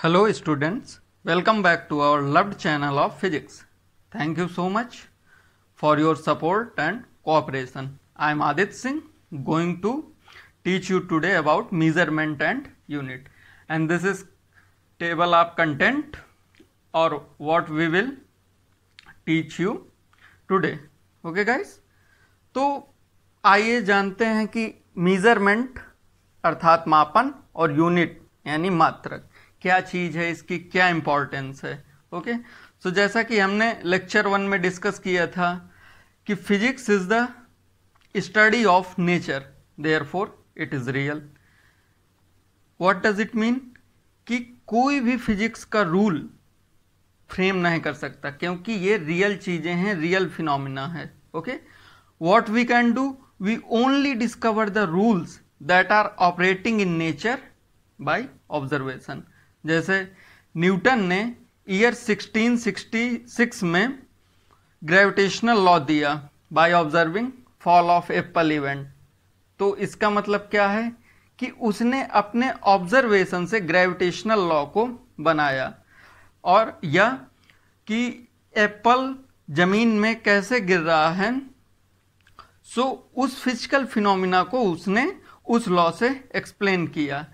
Hello students, welcome back to our loved channel of physics. Thank you so much for your support and cooperation. I am Adit Singh going to teach you today about measurement and unit and this is table of content or what we will teach you today. Okay guys, तो आइए जानते हैं कि measurement अर्थात मापन और unit यानी मात्रक क्या चीज़ है इसकी क्या इंपॉर्टेंस है ओके सो जैसा कि हमने लेक्चर वन में डिस्कस किया था कि physics is the study of nature therefore it is real what does it mean कि कोई भी फिजिक्स का रूल फ्रेम नहीं कर सकता क्योंकि ये रियल चीज़ें हैं रियल फिनोमिना है okay what we can do we only discover the rules that are operating in nature by observation जैसे न्यूटन ने ईयर 1666 में ग्रेविटेशनल लॉ दिया by observing fall of apple event तो इसका मतलब क्या है कि उसने अपने ऑब्जर्वेशन से ग्रेविटेशनल लॉ को बनाया और यह कि एप्पल जमीन में कैसे गिर रहा है सो so, उस फिजिकल फिनोमिना को उसने उस लॉ से एक्सप्लेन किया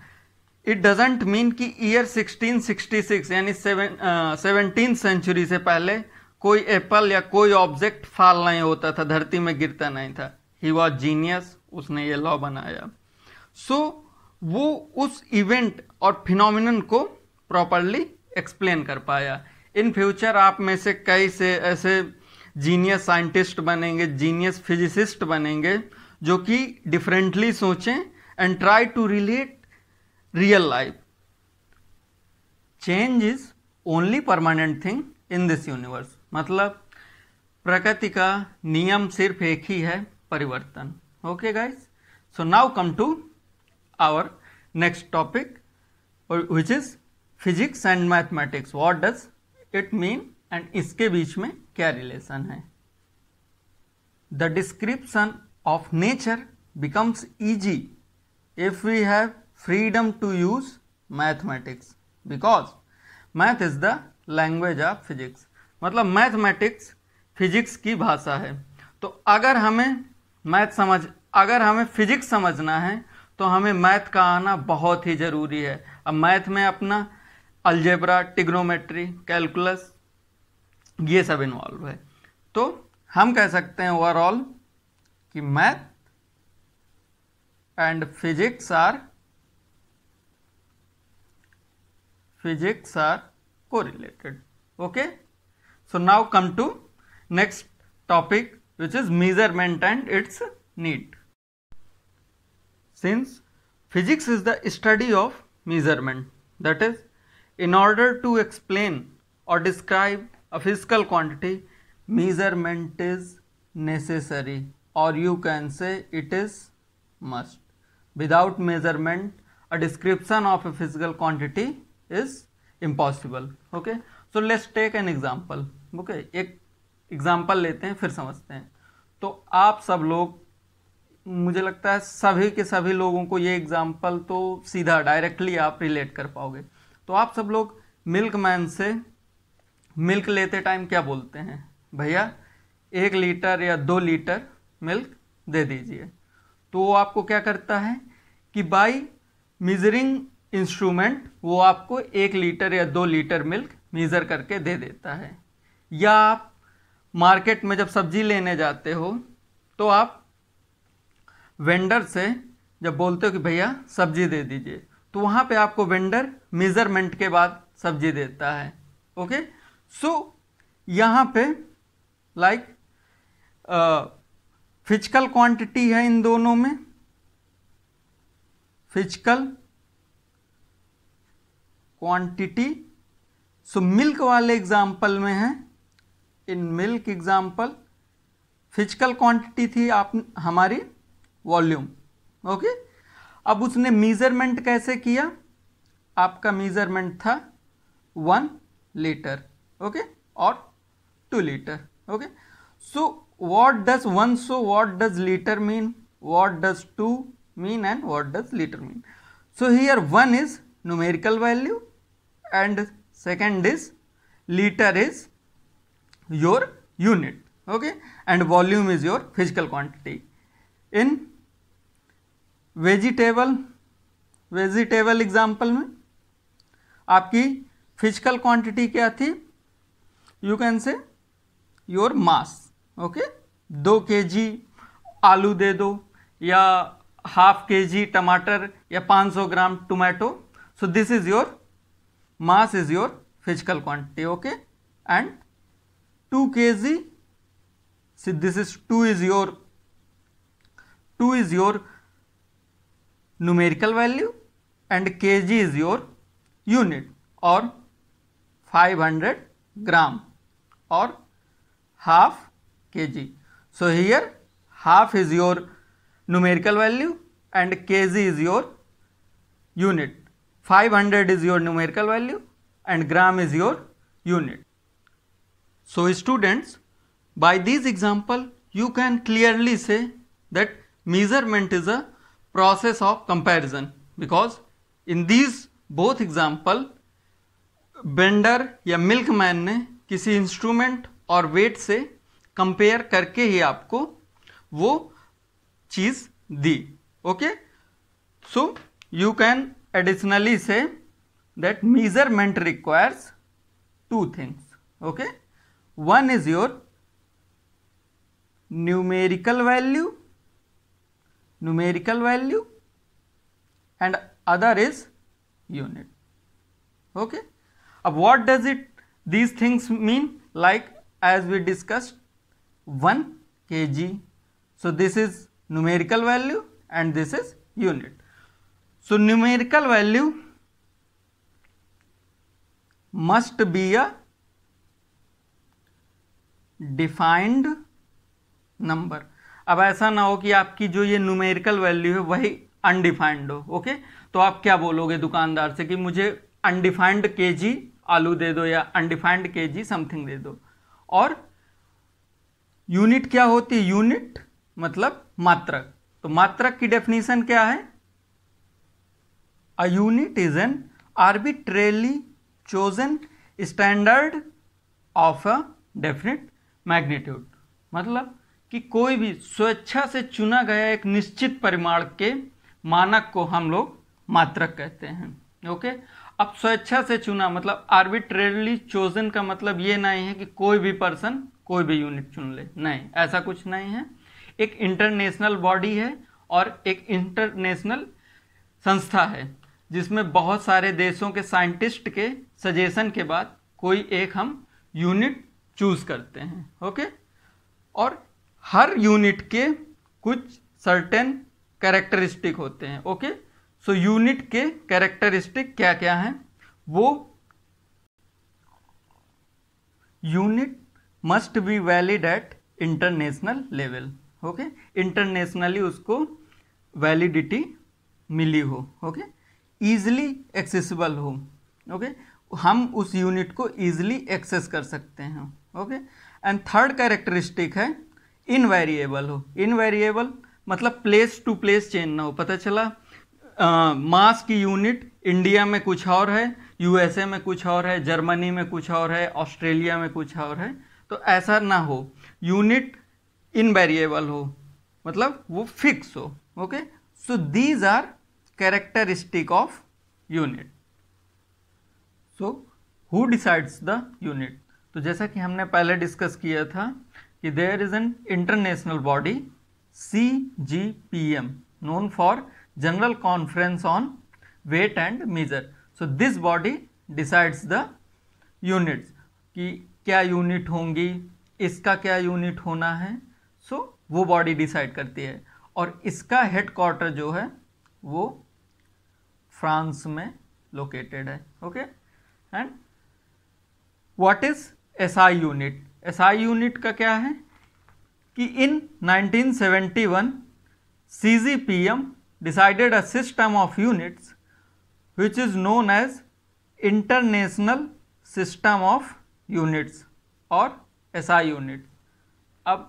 इट डजेंट मीन कि ईयर 1666 यानी सेवनटीन सेंचुरी uh, से पहले कोई एप्पल या कोई ऑब्जेक्ट फाल नहीं होता था धरती में गिरता नहीं था ही वॉज जीनियस उसने ये लॉ बनाया सो so, वो उस इवेंट और फिनोमिन को प्रॉपरली एक्सप्लेन कर पाया इन फ्यूचर आप में से कई से ऐसे जीनियस साइंटिस्ट बनेंगे जीनियस फिजिसिस्ट बनेंगे जो कि डिफरेंटली सोचें and try to relate real life. Change is only permanent thing in this universe. मतलब प्रकृति का नियम सिर्फ एक ही है परिवर्तन okay guys so now come to our next topic which is physics and mathematics what does it mean and इसके बीच में क्या रिलेशन है the description of nature becomes easy if we have freedom to use mathematics because math is the language of physics मतलब mathematics physics की भाषा है तो अगर हमें मैथ समझ अगर हमें फिजिक्स समझना है तो हमें मैथ का आना बहुत ही ज़रूरी है अब मैथ में अपना अल्जेब्रा टिग्नोमेट्री कैलकुलस ये सब इन्वॉल्व है तो हम कह सकते हैं ओवरऑल कि math and physics are physics are correlated okay so now come to next topic which is measurement and its need since physics is the study of measurement that is in order to explain or describe a physical quantity measurement is necessary or you can say it is must without measurement a description of a physical quantity is impossible okay so let's take an example okay एक example लेते हैं फिर समझते हैं तो आप सब लोग मुझे लगता है सभी के सभी लोगों को ये एग्जाम्पल तो सीधा डायरेक्टली आप रिलेट कर पाओगे तो आप सब लोग मिल्क मैन से मिल्क लेते टाइम क्या बोलते हैं भैया एक लीटर या दो लीटर मिल्क दे दीजिए तो वो आपको क्या करता है कि बाई मिजरिंग इंस्ट्रूमेंट वो आपको एक लीटर या दो लीटर मिल्क मीज़र करके दे देता है या आप मार्केट में जब सब्जी लेने जाते हो तो आप वेंडर से जब बोलते हो कि भैया सब्जी दे दीजिए तो वहाँ पे आपको वेंडर मेज़रमेंट के बाद सब्जी देता है ओके सो so, यहाँ पे लाइक फिजिकल क्वांटिटी है इन दोनों में फिजिकल क्वांटिटी सो मिल्क वाले एग्जाम्पल में है in milk example physical quantity थी आप हमारी वॉल्यूम ओके अब उसने मीज़रमेंट कैसे किया आपका मीज़रमेंट था वन लीटर ओके और two litre okay so what does one so what does litre mean what does two mean and what does litre mean so here one is numerical value and second is litre is your unit okay and volume is your physical quantity in vegetable vegetable example में आपकी physical quantity क्या थी you can say your mass okay दो K जी आलू दे दो या half के जी टमाटर या 500 gram tomato so this is your mass is your physical quantity okay and 2 kg see this is 2 is your 2 is your numerical value and kg is your unit or 500 gram or half kg so here half is your numerical value and kg is your unit 500 is your numerical value and gram is your unit. So students, by this example, you can clearly say that measurement is a process of comparison because in these both example, vendor या milkman ने किसी instrument और wait से compare करके ही आपको वो चीज़ दी okay so you can additionally say that measurement requires two things okay one is your numerical value numerical value and other is unit okay अब what does it these things mean like as we discussed 1 kg so this is numerical value and this is unit so numerical value must be a defined number अब ऐसा ना हो कि आपकी जो ये numerical value है वही अनडिफाइंड हो ओके तो आप क्या बोलोगे दुकानदार से कि मुझे अनडिफाइंड के जी आलू दे दो या अनडिफाइंड के जी समथिंग दे दो और यूनिट क्या होती है यूनिट मतलब मात्रक तो मात्रक की डेफिनेशन क्या है A unit is an arbitrarily chosen standard of a definite magnitude. मतलब कि कोई भी स्वेच्छा से चुना गया एक निश्चित परिमाण के मानक को हम लोग मात्रक कहते हैं ओके अब स्वेच्छा से चुना मतलब आर्बिट्रेरली चोजन का मतलब ये नहीं है कि कोई भी पर्सन कोई भी यूनिट चुन ले नहीं ऐसा कुछ नहीं है एक इंटरनेशनल बॉडी है और एक इंटरनेशनल संस्था है जिसमें बहुत सारे देशों के साइंटिस्ट के सजेशन के बाद कोई एक हम यूनिट चूज़ करते हैं ओके और हर यूनिट के कुछ सर्टेन कैरेक्टरिस्टिक होते हैं ओके सो यूनिट के कैरेक्टरिस्टिक क्या क्या हैं वो unit must be valid at international level okay internationally उसको वैलिडिटी मिली हो ओके okay? ईजिली एक्सेसिबल हो ओके हम उस यूनिट को ईजिली एक्सेस कर सकते हैं ओके एंड थर्ड कैरेक्टरिस्टिक है इनवेरिएबल हो इनवेरिएबल मतलब प्लेस टू प्लेस चेंज ना हो पता चला मास uh, की यूनिट इंडिया में कुछ और है यूएसए में कुछ और है जर्मनी में कुछ और है ऑस्ट्रेलिया में कुछ और है तो ऐसा ना हो यूनिट इनवेरिएबल हो मतलब वो फिक्स हो okay so these are characteristic of unit so who decides the unit तो जैसा कि हमने पहले डिस्कस किया था कि there is an international body C G P M known for general conference on weight and measure so this body decides the units कि क्या यूनिट होंगी इसका क्या यूनिट होना है सो so, वो बॉडी डिसाइड करती है और इसका हेड क्वार्टर जो है वो फ्रांस में लोकेटेड है okay and what is SI unit SI unit का क्या है कि in 1971 CGPM decided a system of units which is known as international system of units और एसआई यूनिट अब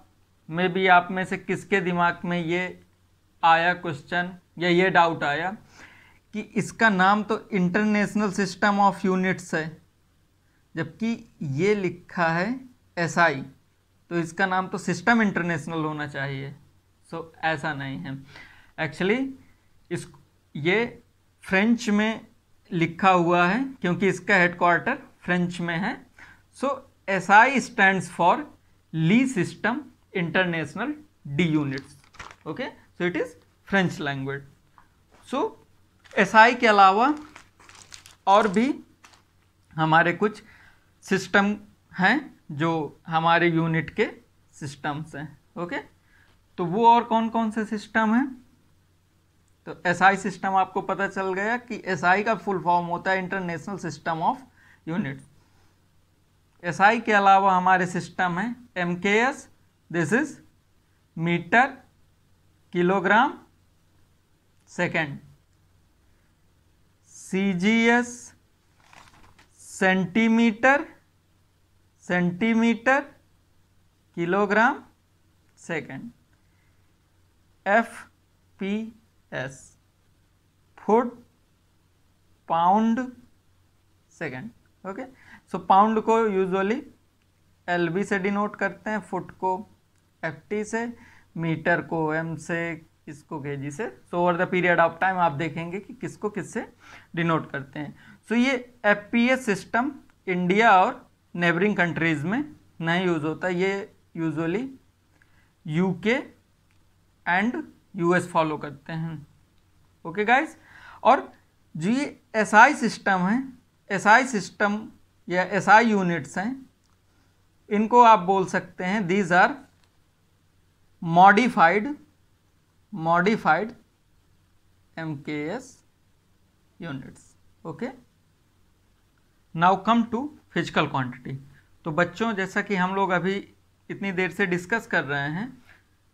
मे बी आप में से किसके दिमाग में ये आया क्वेश्चन या ये डाउट आया कि इसका नाम तो इंटरनेशनल सिस्टम ऑफ यूनिट्स है जबकि ये लिखा है एसआई SI, तो इसका नाम तो सिस्टम इंटरनेशनल होना चाहिए सो so, ऐसा नहीं है एक्चुअली इस ये फ्रेंच में लिखा हुआ है क्योंकि इसका हेडक्वार्टर फ्रेंच में है so S I stand for ली सिस्टम इंटरनेशनल डी units okay so it is French language so SI के अलावा और भी हमारे कुछ सिस्टम हैं जो हमारे यूनिट के सिस्टम्स हैं ओके तो वो और कौन कौन से सिस्टम हैं तो एसआई सिस्टम आपको पता चल गया कि एसआई का फुल फॉर्म होता है international system of unit SI के अलावा हमारे सिस्टम हैं M K S this is metre kilogram second C G S centimetre centimetre kilogram second F P S foot pound second okay so pound को usually L B से denote करते हैं foot को F T से metre को M से किसको K G से so over the period of time आप देखेंगे कि किसको किससे डिनोट करते हैं सो so, ये एफ सिस्टम इंडिया और नेबरिंग कंट्रीज़ में नहीं यूज़ होता ये usually UK and US follow करते हैं ओके okay गाइस और जो ये एस आई सिस्टम है एस आई सिस्टम या एस आई यूनिट्स हैं इनको आप बोल सकते हैं these are modified modified MKS units. Okay. Now come to physical quantity. तो बच्चों जैसा कि हम लोग अभी इतनी देर से डिस्कस कर रहे हैं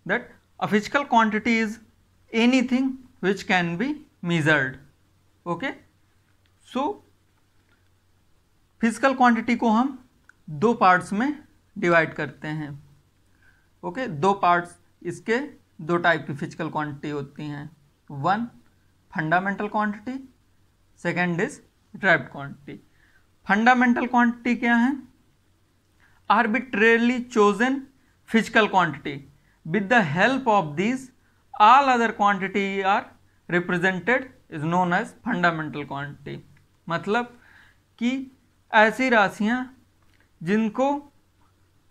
that a physical quantity is anything which can be measured okay so physical quantity को हम दो पार्ट्स में डिवाइड करते हैं ओके okay? दो पार्ट्स इसके दो टाइप की फिजिकल क्वांटिटी होती हैं one fundamental quantity second is derived quantity fundamental quantity क्या है arbitrarily chosen physical quantity with the help of this all other quantity are represented is known as fundamental quantity मतलब कि ऐसी राशियाँ जिनको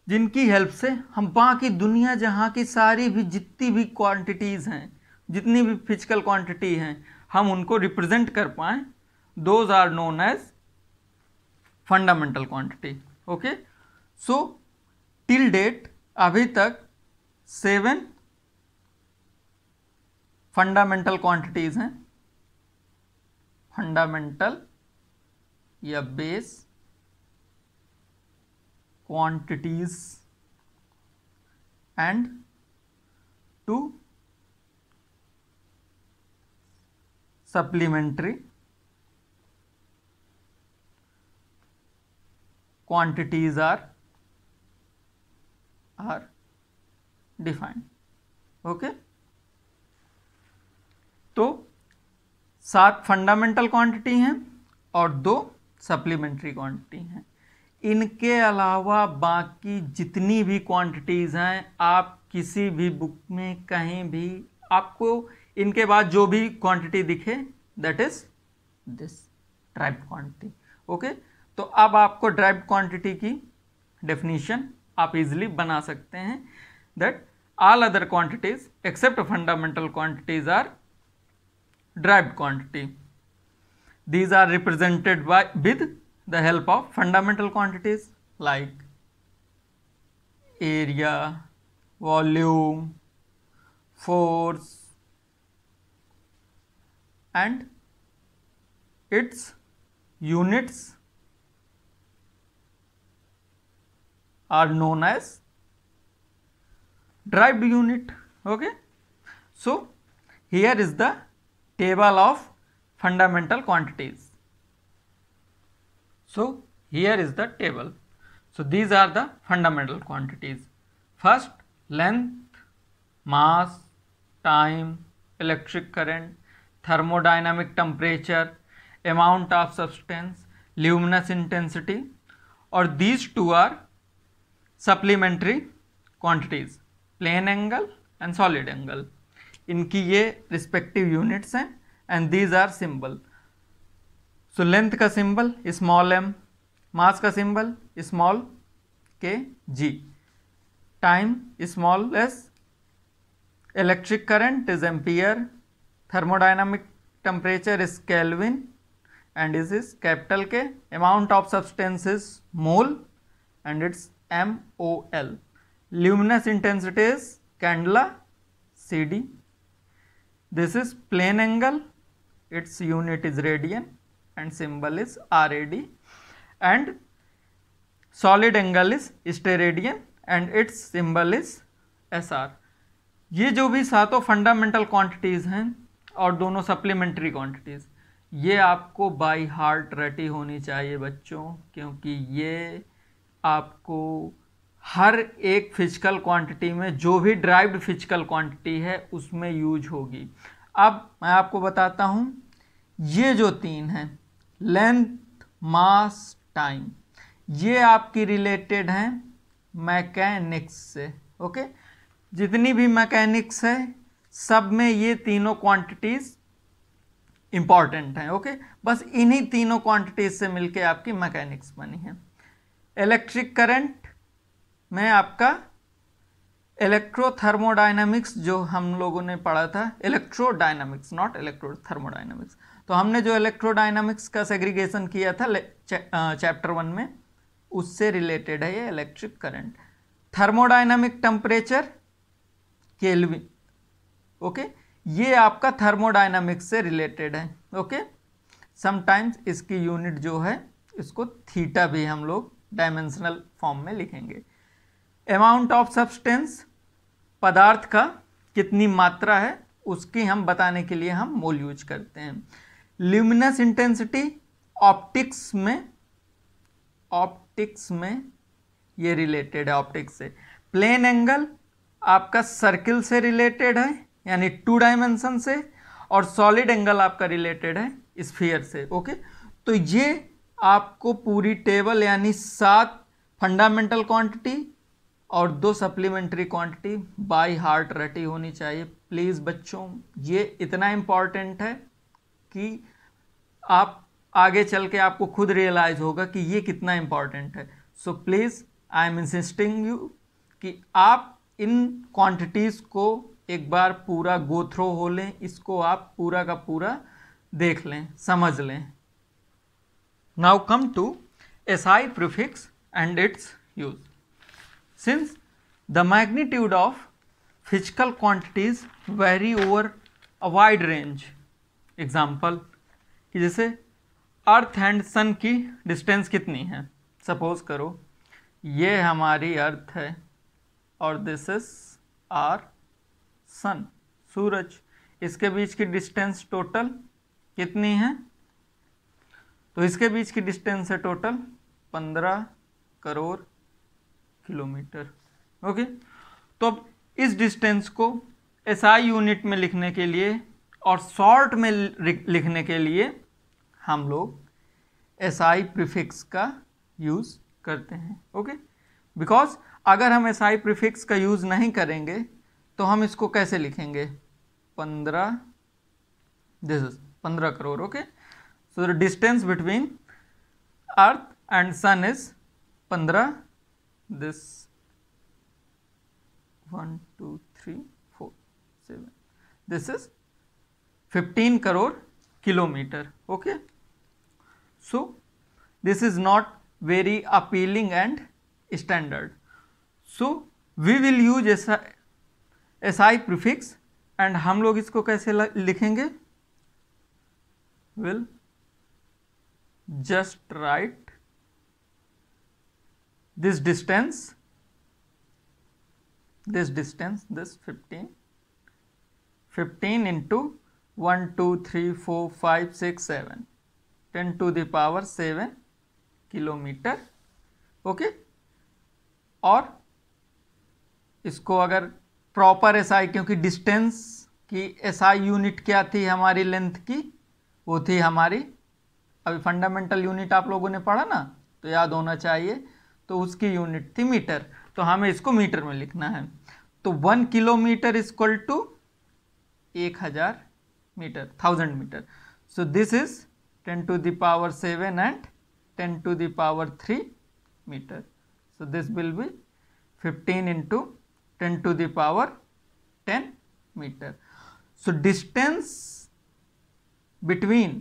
जिनकी हेल्प से हम बाकी दुनिया जहाँ की सारी भी जितनी भी क्वांटिटीज़ हैं जितनी भी फिजिकल क्वांटिटी हैं हम उनको रिप्रेजेंट कर पाएँ those are known as fundamental quantity okay so till date अभी तक सेवन फंडामेंटल क्वांटिटीज हैं फंडामेंटल या base quantities and two supplementary quantities are are defined okay to सात फंडामेंटल क्वांटिटी हैं और दो सप्लीमेंट्री क्वांटिटी हैं इनके अलावा बाकी जितनी भी क्वांटिटीज़ हैं आप किसी भी बुक में कहीं भी आपको इनके बाद जो भी क्वांटिटी दिखे that is this derived quantity okay तो अब आपको ड्राइव क्वांटिटी की डेफिनेशन आप इजिली बना सकते हैं that all other quantities except fundamental quantities are derived quantity these are represented by with the help of fundamental quantities like area, volume, force and its units are known as derived unit okay so here is the table of fundamental quantities so, here is the table. So, these are the fundamental quantities. First, length, mass, time, electric current, thermodynamic temperature, amount of substance, luminous intensity or these two are supplementary quantities plane angle and solid angle इनकी ye respective units हैं and these are symbol so length का symbol small M mass का symbol small K G time small S electric current is ampere thermodynamic temperature is kelvin and is is capital K amount of substance is mole and it's M O L luminous intensity is candela C D this is plane angle it's unit is radiant and symbol is rad and solid angle is steradian and its symbol is sr ये जो भी सातों fundamental quantities हैं और दोनों supplementary quantities ये आपको by heart रटी होनी चाहिए बच्चों क्योंकि ये आपको हर एक फिजिकल क्वांटिटी में जो भी ड्राइव्ड फिजिकल क्वांटिटी है उसमें यूज होगी अब मैं आपको बताता हूँ ये जो तीन हैं लेंथ मास टाइम ये आपकी रिलेटेड हैं मैकेनिक्स से ओके जितनी भी मैकेनिक्स है सब में ये तीनों क्वांटिटीज इंपॉर्टेंट हैं ओके बस इन्हीं तीनों क्वांटिटीज से मिलके आपकी मैकेनिक्स बनी है इलेक्ट्रिक करंट में आपका इलेक्ट्रोथर्मोडाइनमिक्स जो हम लोगों ने पढ़ा था इलेक्ट्रोडाइनमिक्स नॉट इलेक्ट्रो थर्मोडाइनमिक्स तो हमने जो इलेक्ट्रोडाइनमिक्स का सेग्रीगेशन किया था चैप्टर वन में उससे रिलेटेड है ये electric current thermodynamic temperature kelvin okay ये आपका थर्मोडाइनमिक्स से रिलेटेड है ओके समटाइम्स इसकी यूनिट जो है इसको थीटा भी हम लोग डायमेंशनल फॉर्म में लिखेंगे अमाउंट ऑफ सब्सटेंस पदार्थ का कितनी मात्रा है उसकी हम बताने के लिए हम मोल यूज करते हैं ल्यूमिनस इंटेंसिटी ऑप्टिक्स में ऑप्टिक्स में ये रिलेटेड है ऑप्टिक्स से प्लेन एंगल आपका सर्किल से रिलेटेड है यानी टू डायमेंशन से और सॉलिड एंगल आपका रिलेटेड है स्फीयर से ओके तो ये आपको पूरी टेबल यानी सात फंडामेंटल क्वांटिटी और दो सप्लीमेंट्री क्वांटिटी बाय हार्ट रटी होनी चाहिए प्लीज़ बच्चों ये इतना इम्पॉर्टेंट है कि आप आगे चल के आपको खुद रियलाइज़ होगा कि ये कितना इम्पॉर्टेंट है so please I am insisting you कि आप इन क्वांटिटीज़ को एक बार पूरा गोथ्रो हो लें इसको आप पूरा का पूरा देख लें समझ लें now come to S I prefix and its use since the magnitude of physical quantities vary over a wide range example कि जैसे अर्थ एंड सन की डिस्टेंस कितनी है सपोज करो ये हमारी अर्थ है और दिस इज आर सन सूरज इसके बीच की डिस्टेंस टोटल कितनी है तो इसके बीच की डिस्टेंस है टोटल पंद्रह करोड़ किलोमीटर ओके तो अब इस डिस्टेंस को एसआई SI यूनिट में लिखने के लिए और शॉर्ट में लिखने के लिए हम लोग एस आई प्रिफिक्स का यूज़ करते हैं ओके बिकॉज अगर हम एस आई प्रिफिक्स का यूज़ नहीं करेंगे तो हम इसको कैसे लिखेंगे पंद्रह दिस इज पंद्रह crore okay so the distance between earth and sun is पंद्रह this one two three four seven this is fifteen crore kilometre okay so this is not very appealing and standard so we will use S I prefix and हम लोग इसको कैसे लिखेंगे will just write this distance this distance this fifteen fifteen into one two three four five six seven ten to the power seven kilometre okay और इसको अगर proper SI क्योंकि distance की एसआई यूनिट क्या थी हमारी लेंथ की वो थी हमारी अभी फंडामेंटल यूनिट आप लोगों ने पढ़ा ना तो याद होना चाहिए तो उसकी यूनिट थी मीटर तो हमें इसको मीटर में लिखना है तो वन किलोमीटर इज्कवल टू एक हज़ार meter 1000 meter so this is 10 to the power 7 and 10 to the power 3 meter so this will be 15 into 10 to the power 10 meter so distance between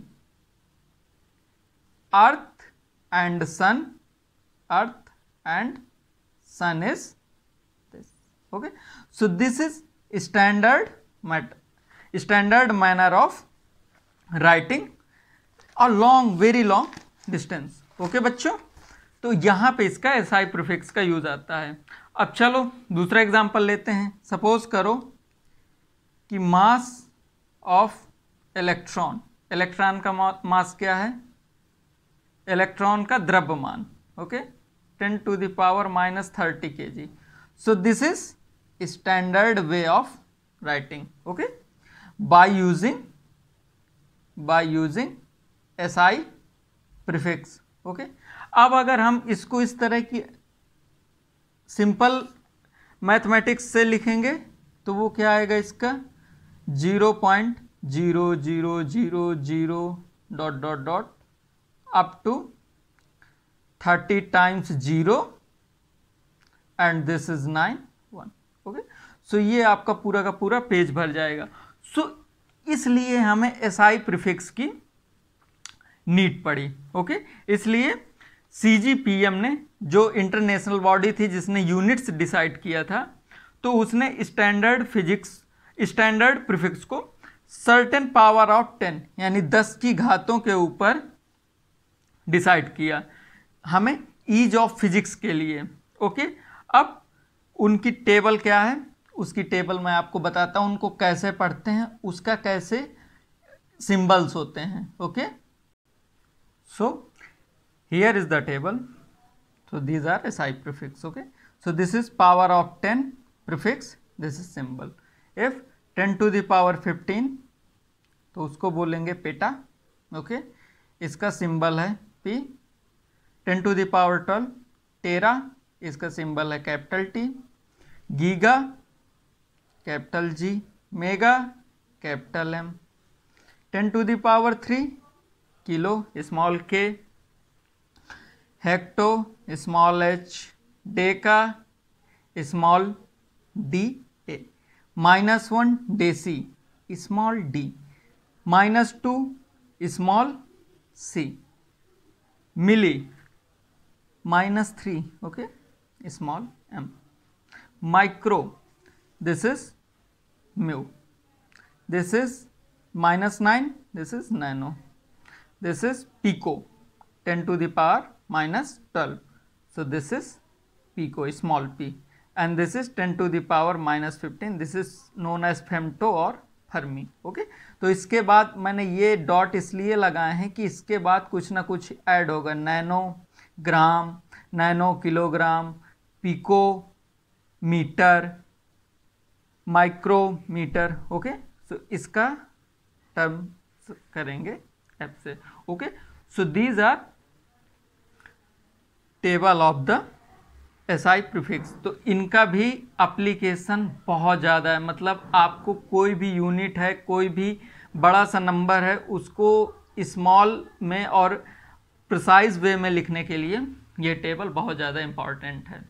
earth and sun earth and sun is this okay so this is standard matter standard manner of writing a long very long distance okay बच्चों तो यहाँ पे इसका S I prefix का use आता है अब चलो दूसरा एग्जाम्पल लेते हैं सपोज करो कि मास ऑफ इलेक्ट्रॉन इलेक्ट्रॉन का मास क्या है इलेक्ट्रॉन का द्रव्यमान okay ten to the power minus thirty K G so this is standard way of writing okay by using by using si prefix okay okay? अब अगर हम इसको इस तरह की सिंपल मैथमेटिक्स से लिखेंगे तो वो क्या आएगा इसका zero point zero zero zero zero dot dot dot up to thirty times zero and this is nine one okay so ये आपका पूरा का पूरा पेज भर जाएगा सो इसलिए हमें एस आई प्रिफिक्स की नीट पड़ी ओके इसलिए सीजीपीएम ने जो इंटरनेशनल बॉडी थी जिसने यूनिट्स डिसाइड किया था तो उसने स्टैंडर्ड फिजिक्स स्टैंडर्ड प्रिफिक्स को सर्टेन पावर ऑफ टेन यानी दस की घातों के ऊपर डिसाइड किया हमें ईज ऑफ फिजिक्स के लिए ओके अब उनकी टेबल क्या है उसकी टेबल मैं आपको बताता हूँ उनको कैसे पढ़ते हैं उसका कैसे सिंबल्स होते हैं okay so here is the table so these are SI prefix okay so this is power of 10 prefix this is symbol if 10 to the power fifteen तो उसको बोलेंगे पेटा ओके okay? इसका सिंबल है P ten to the power twelve tera इसका symbol है capital T giga capital G mega capital M ten to the power three kilo small K hecto small H deka small D A minus one deci small D minus two small C milli minus three okay small M micro this is mu this is minus 9 this is nano this is pico 10 to the power minus 12 so this is pico small p and this is 10 to the power minus 15 this is known as femto or fermi okay okay? तो इसके बाद मैंने ये dot इसलिए लगाए हैं कि इसके बाद कुछ ना कुछ ऐड होगा nano gram nano kilogram pico metre micrometre okay so इसका टर्म करेंगे एप से ओके so these are table of the S I prefix तो इनका भी अप्लीकेशन बहुत ज़्यादा है मतलब आपको कोई भी यूनिट है कोई भी बड़ा सा नंबर है उसको स्मॉल में और प्रिसाइज वे में लिखने के लिए ये टेबल बहुत ज़्यादा इम्पॉर्टेंट है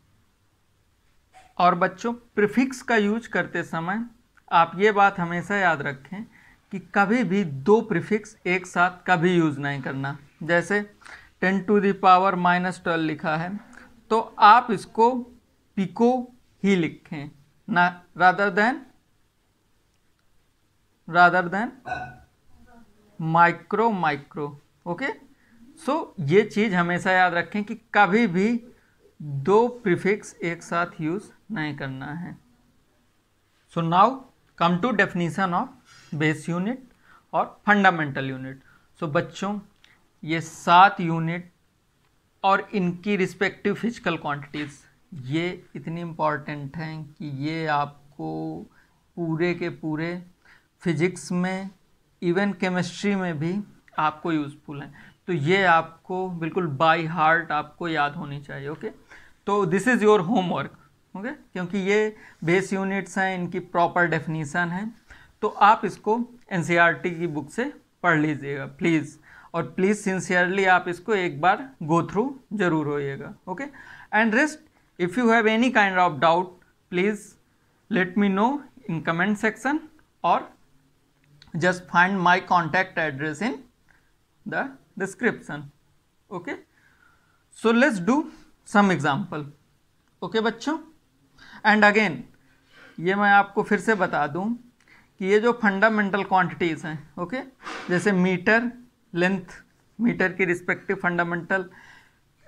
और बच्चों प्रिफिक्स का यूज करते समय आप ये बात हमेशा याद रखें कि कभी भी दो प्रिफिक्स एक साथ कभी यूज़ नहीं करना जैसे ten to the power minus twelve लिखा है तो आप इसको पिको ही लिखें ना rather than rather than micro micro okay so ये चीज़ हमेशा याद रखें कि कभी भी दो प्रीफिक्स एक साथ यूज नहीं करना है so now come to definition of base unit और फंडामेंटल यूनिट सो बच्चों ये सात यूनिट और इनकी रिस्पेक्टिव फिजिकल क्वांटिटीज़ ये इतनी इम्पॉर्टेंट हैं कि ये आपको पूरे के पूरे फिजिक्स में इवन केमिस्ट्री में भी आपको यूज़फुल हैं तो ये आपको बिल्कुल बाई हार्ट आपको याद होनी चाहिए ओके तो this is your homework okay क्योंकि ये बेस यूनिट्स हैं इनकी प्रॉपर डेफिनीसन है तो आप इसको एन e की बुक से पढ़ लीजिएगा प्लीज़ और प्लीज़ सिंसियरली आप इसको एक बार गो थ्रू जरूर होइएगा okay and rest if you have any kind of doubt please let me know in comment section और just find my contact address in the description okay so let's do some example okay बच्चों and again ये मैं आपको फिर से बता दूं कि ये जो फंडामेंटल क्वांटिटीज़ हैं ओके जैसे मीटर लेंथ मीटर की रिस्पेक्टिव फंडामेंटल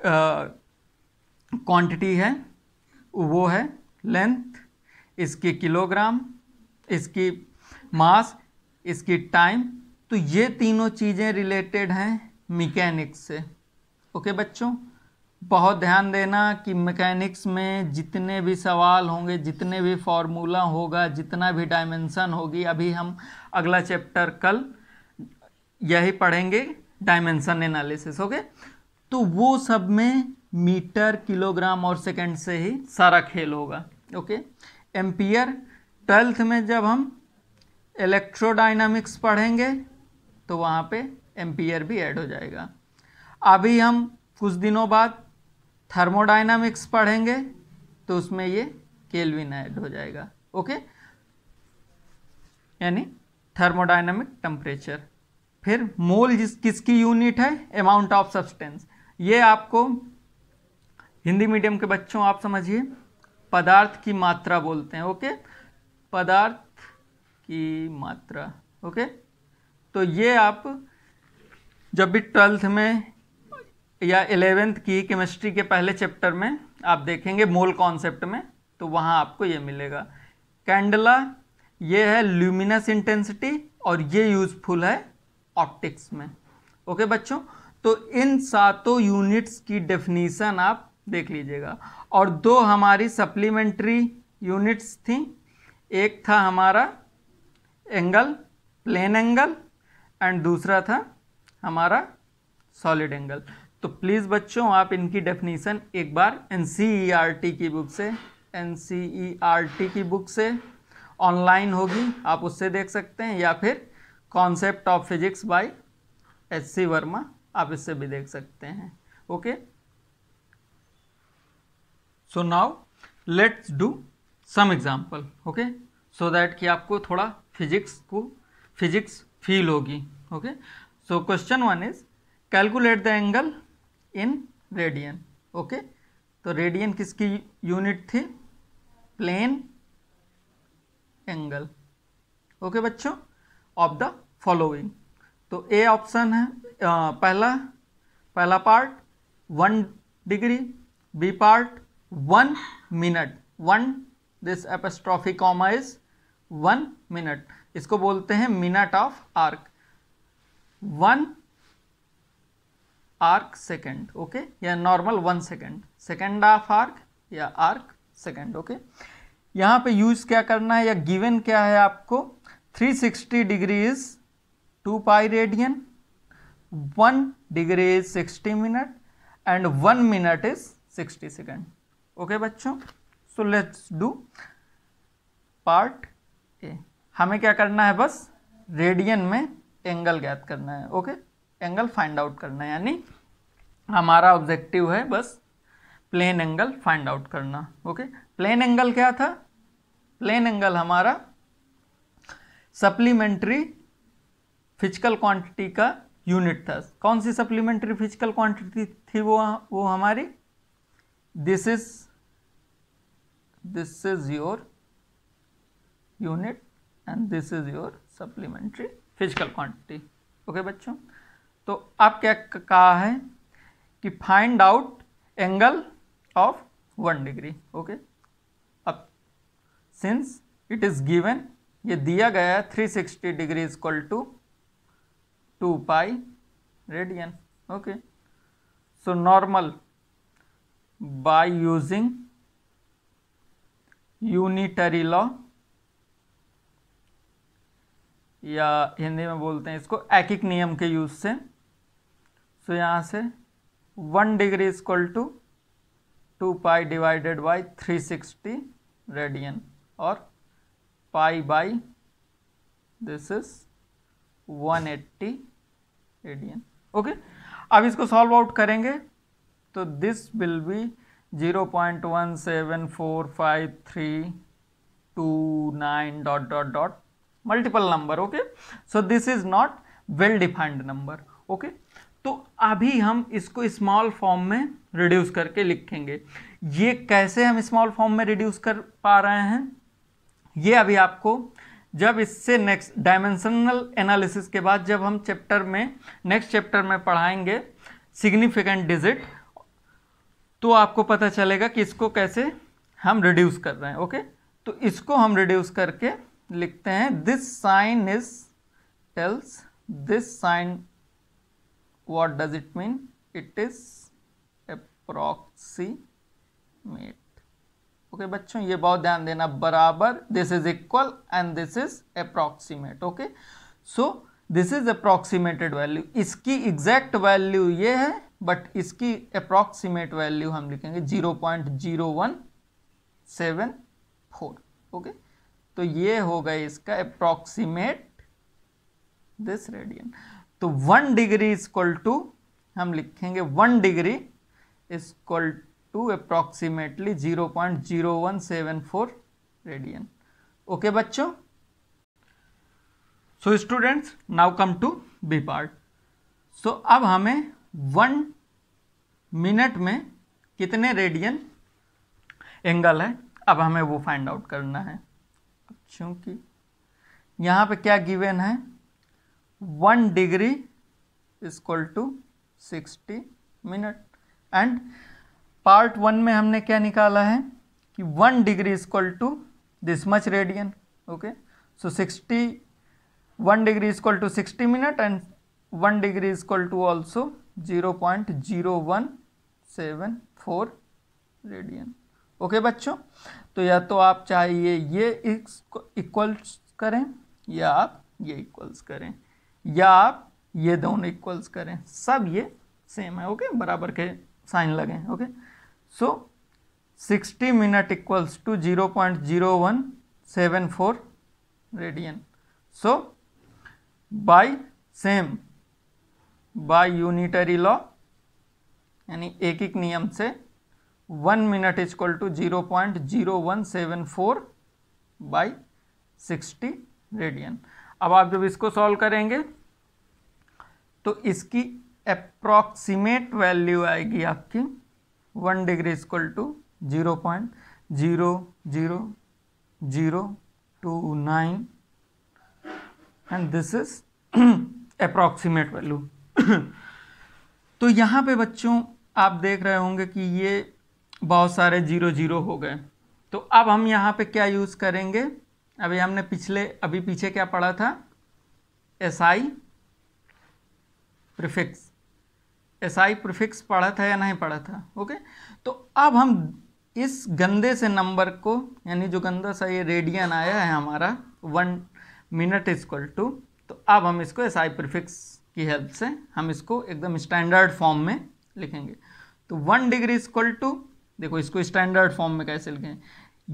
क्वांटिटी है वो है लेंथ इसकी किलोग्राम इसकी मास इसकी टाइम तो ये तीनों चीज़ें रिलेटेड हैं मैकेनिक्स से ओके बच्चों बहुत ध्यान देना कि मैकेनिक्स में जितने भी सवाल होंगे जितने भी फॉर्मूला होगा जितना भी डायमेंशन होगी अभी हम अगला चैप्टर कल यही पढ़ेंगे डायमेंशन एनालिसिस ओके तो वो सब में मीटर किलोग्राम और सेकंड से ही सारा खेल होगा ओके एम्पियर ट्वेल्थ में जब हम इलेक्ट्रोडाइनमिक्स पढ़ेंगे तो वहाँ पे एम्पियर भी ऐड हो जाएगा अभी हम कुछ दिनों बाद थर्मोडाइनमिक्स पढ़ेंगे तो उसमें ये केल्विन ऐड हो जाएगा ओके यानी थर्मोडाइनमिक टेम्परेचर फिर मोल जिस किसकी यूनिट है अमाउंट ऑफ सब्सटेंस ये आपको हिंदी मीडियम के बच्चों आप समझिए पदार्थ की मात्रा बोलते हैं ओके पदार्थ की मात्रा ओके तो ये आप जब भी ट्वेल्थ में या एलेवेंथ की केमिस्ट्री के पहले चैप्टर में आप देखेंगे मोल कॉन्सेप्ट में तो वहाँ आपको ये मिलेगा कैंडला ये है ल्यूमिनस इंटेंसिटी और ये यूजफुल है ऑप्टिक्स में ओके बच्चों तो इन सातों यूनिट्स की डेफिनीसन आप देख लीजिएगा और दो हमारी सप्लीमेंट्री यूनिट्स थी एक था हमारा एंगल प्लेन एंगल एंड दूसरा था हमारा सॉलिड एंगल तो प्लीज़ बच्चों आप इनकी डेफिनेशन एक बार एन e की बुक से एन e की बुक से ऑनलाइन होगी आप उससे देख सकते हैं या फिर concept of physics by H C Verma आप इससे भी देख सकते हैं okay so now let's do some example okay so that कि आपको थोड़ा फिजिक्स को फिजिक्स फील होगी okay okay? so question one is calculate the angle in radian okay तो रेडियन किसकी यूनिट थी प्लेन एंगल ओके बच्चों ऑफ द फॉलोइंग तो ए ऑप्शन है आ, पहला पहला part one degree B part one minute one this apostrophe comma is one minute इसको बोलते हैं minute of arc one arc second okay या normal one second second half arc या आर्क सेकेंड ओके यहाँ पे यूज़ क्या करना है या गिवन क्या है आपको 360 degree is two pi radian one degree is 60 minute and one minute is 60 second okay बच्चों so let's do part A हमें क्या करना है बस रेडियन में एंगल ज्ञात करना है ओके एंगल फाइंड आउट करना है यानी हमारा ऑब्जेक्टिव है बस प्लेन एंगल फाइंड आउट करना ओके प्लेन एंगल क्या था प्लेन एंगल हमारा सप्लीमेंट्री फिजिकल क्वांटिटी का यूनिट था कौन सी सप्लीमेंट्री फिजिकल क्वांटिटी थी वो वो हमारी this is this is your unit and this is your supplementary physical quantity okay बच्चों तो आप क्या कहा है कि find out angle of one degree okay अब सिंस इट इज़ गिवन ये दिया गया है three sixty degree equal to two pi radian okay so normal by using unitary law या हिंदी में बोलते हैं इसको एकिक नियम के यूज से सो यहाँ से one degree equal to two pi divided by three sixty radian और pi by this is one eighty radian okay अब इसको सॉल्व आउट करेंगे तो this will be zero point one seven four five three two nine dot dot dot multiple number okay so this is not well defined number okay तो अभी हम इसको small form में reduce करके लिखेंगे ये कैसे हम स्मॉल फॉर्म में रिड्यूस कर पा रहे हैं ये अभी आपको जब इससे नेक्स्ट डायमेंशनल एनालिसिस के बाद जब हम चैप्टर में नेक्स्ट चैप्टर में पढ़ाएंगे सिग्निफिकेंट डिजिट तो आपको पता चलेगा कि इसको कैसे हम रिड्यूस कर रहे हैं ओके तो इसको हम रिड्यूस करके लिखते हैं this sign is tells this sign what does it mean it is approximate okay बच्चों ये बहुत ध्यान देना बराबर this is equal and this is approximate okay so this is approximated value इसकी एग्जैक्ट वैल्यू ये है बट इसकी अप्रॉक्सीमेट वैल्यू हम लिखेंगे zero point zero one seven four okay तो ये हो गए इसका अप्रोक्सीमेट दिस रेडियन तो one degree is equal equal to हम लिखेंगे one degree is equal equal to approximately zero point zero one seven four radian okay बच्चों so students now come to B part सो अब हमें वन मिनट में कितने radian angle है अब हमें वो फाइंड आउट करना है चूंकि यहाँ पे क्या गिवेन है one degree is equal to sixty minute and part one में हमने क्या निकाला है कि one degree is equal to this much radian okay so sixty one degree is equal to sixty minute and one degree is equal to also zero point zero one seven four radian okay बच्चों तो या तो आप चाहिए ये इक्वल्स करें या आप ये इक्वल्स करें या आप ये दोनों इक्वल्स करें सब ये सेम है ओके बराबर के साइन लगे okay so sixty minute equals to zero point zero one seven four radian so by same by unitary law यानी एक एक नियम से one minute is equal to zero point zero one seven four by sixty radian अब आप जब इसको solve करेंगे तो इसकी अप्रॉक्सीमेट वैल्यू आएगी आपकी one degree equal to zero point zero zero zero two nine and this is approximate value तो यहाँ पे बच्चों आप देख रहे होंगे कि ये बहुत सारे जीरो जीरो हो गए तो अब हम यहाँ पे क्या यूज़ करेंगे अभी हमने पिछले अभी पीछे क्या पढ़ा था S I prefix S I prefix पढ़ा था या नहीं पढ़ा था ओके तो अब हम इस गंदे से नंबर को यानी जो गंदा सा ये रेडियन आया है हमारा वन मिनट इजक्वल टू तो अब हम इसको एस आई प्रिफिक्स की हेल्प से हम इसको एकदम स्टैंडर्ड फॉर्म में लिखेंगे तो वन डिग्री इजक्वल टू देखो इसको स्टैंडर्ड फॉर्म में कैसे लिखें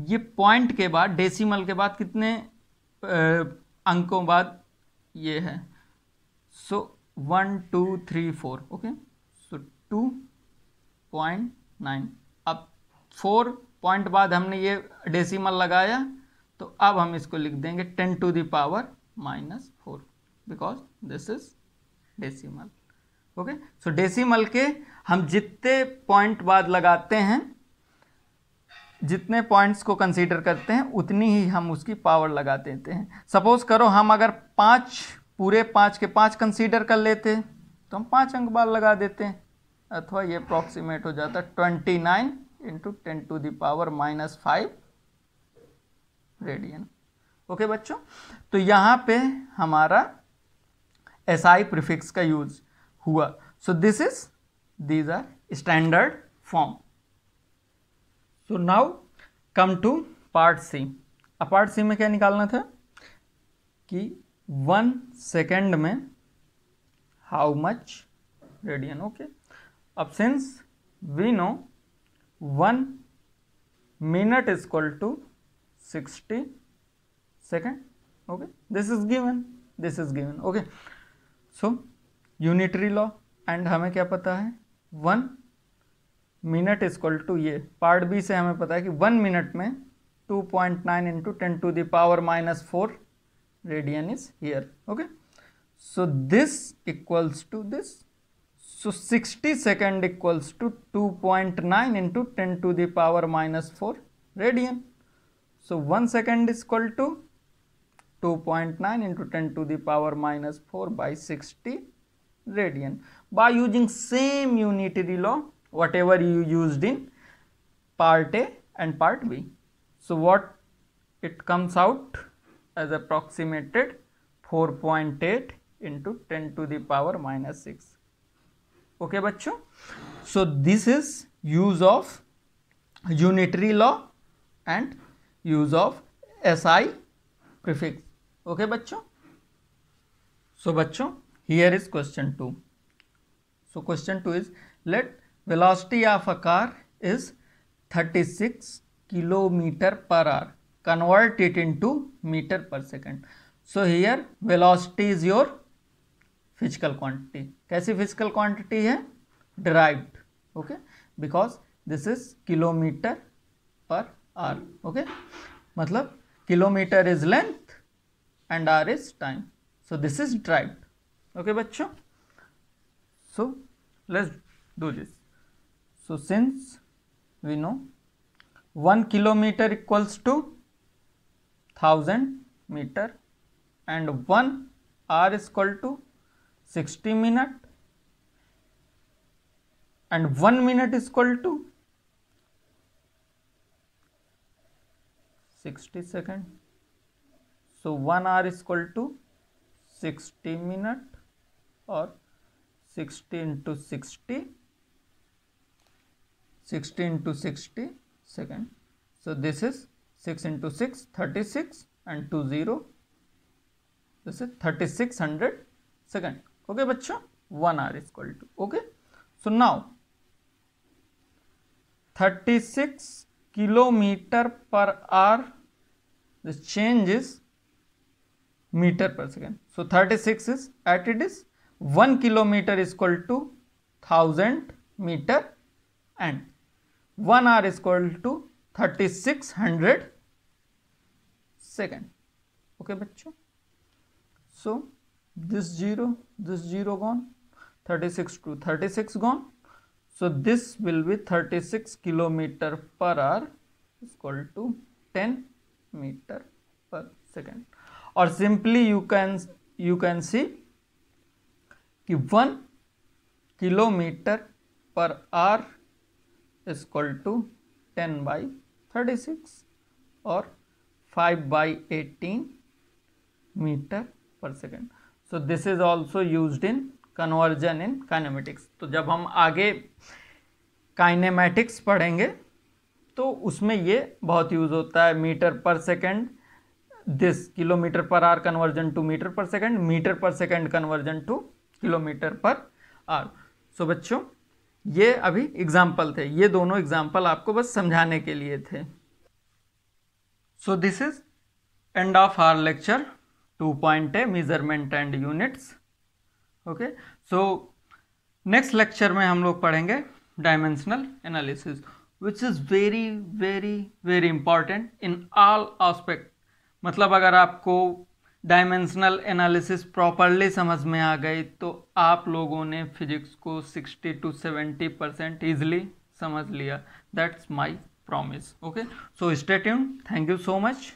ये पॉइंट के बाद डेसिमल के बाद कितने अंकों बाद ये है so one two three four okay so two point nine अब फोर पॉइंट बाद हमने ये डेसिमल लगाया तो अब हम इसको लिख देंगे ten to the power minus four because this is decimal okay so decimal के हम जितने पॉइंट बाद लगाते हैं जितने पॉइंट्स को कंसीडर करते हैं उतनी ही हम उसकी पावर लगा देते हैं सपोज करो हम अगर पाँच पूरे पाँच के पाँच कंसीडर कर लेते तो हम पाँच अंक बार लगा देते हैं अथवा ये अप्रॉक्सीमेट हो जाता है twenty nine into ten to the power minus five radian okay बच्चों तो यहाँ पे हमारा एस आई प्रिफिक्स का यूज हुआ so this is these are standard form so now come to part C अब पार्ट सी में क्या निकालना था कि वन सेकेंड में हाउ मच रेडियन ओके अब since we know one minute is equal to sixty second okay this is given this is given okay so unitary law and हमें क्या पता है वन मिनट इजक्वल टू ये part B से हमें पता है कि वन मिनट में two point nine into ten to the power minus four radian is here okay so this equals to this so sixty second equals to two point nine into ten to the power minus four radian so one second is equal to two point nine into ten to the power minus four by sixty radian by using same unitary law whatever you used in part A and part B. So what it comes out as approximated 4.8 into 10 to the power minus 6. Okay, bachcho? So this is use of unitary law and use of SI prefix. Okay, bachcho? So bachcho, here is question 2. So question 2 is let velocity of a car is 36 kilometer per hour convert it into meter per second so here velocity is your physical quantity कैसी physical quantity है derived okay because this is kilometer per hour okay मतलब kilometer is length and hour is time so this is derived okay बच्चों so let's do this so since we know 1 kilometer equals to 1000 meter and 1 hour is equal to 60 minute and 1 minute is equal to 60 second so 1 hour is equal to 60 minute or 60 into 60 60 into 60 second. So this is 6 into 6 36 and 2 0 this is 3600 second. Okay bachcho 1 hour is equal to okay. So now 36 kilometer per hour This change is meter per second. So 36 is at it is 1 kilometer is equal to 1000 meter and one hour equal to thirty six hundred second okay बच्चों so this zero this zero gone thirty six to thirty six gone so this will be thirty six kilometre per hour equal to ten metre per second और simply you can you can see कि one kilometre per hour is equal to 10 by 36 or 5 by 18 meter per second. So this is also used in conversion in kinematics तो जब हम आगे kinematics पढ़ेंगे तो उसमें ये बहुत यूज़ होता है metre per second this kilometre per hour conversion to metre per second metre per second conversion to kilometre per hour so बच्चों ये अभी एग्जाम्पल थे ये दोनों एग्जाम्पल आपको बस समझाने के लिए थे so this is end of our lecture two point A measurement and units okay so next lecture में हम लोग पढ़ेंगे dimensional analysis which is very very very important in all aspect मतलब अगर आपको डायमेंशनल एनालिसिस प्रॉपरली समझ में आ गई तो आप लोगों ने फिजिक्स को 60 टू 70 परसेंट ईजिली समझ लिया that's my promise okay so स्टेट्यूम थैंक यू सो मच